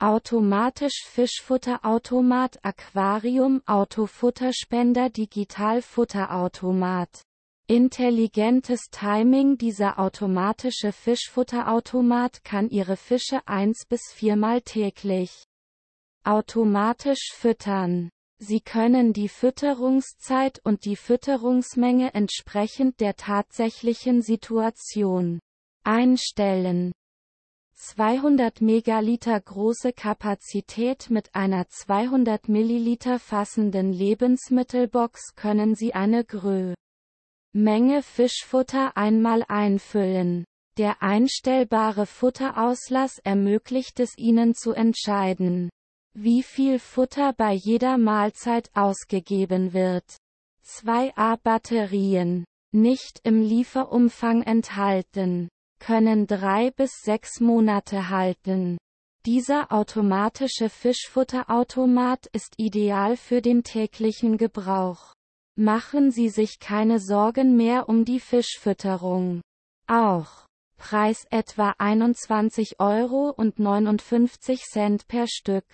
Automatisch Fischfutterautomat Aquarium Autofutterspender Digitalfutterautomat Intelligentes Timing Dieser automatische Fischfutterautomat kann Ihre Fische eins bis viermal täglich automatisch füttern. Sie können die Fütterungszeit und die Fütterungsmenge entsprechend der tatsächlichen Situation einstellen. 200 Megaliter große Kapazität mit einer 200 Milliliter fassenden Lebensmittelbox können Sie eine Grö. Menge Fischfutter einmal einfüllen. Der einstellbare Futterauslass ermöglicht es Ihnen zu entscheiden, wie viel Futter bei jeder Mahlzeit ausgegeben wird. 2A Batterien. Nicht im Lieferumfang enthalten können drei bis sechs Monate halten. Dieser automatische Fischfutterautomat ist ideal für den täglichen Gebrauch. Machen Sie sich keine Sorgen mehr um die Fischfütterung. Auch Preis etwa 21,59 Euro per Stück.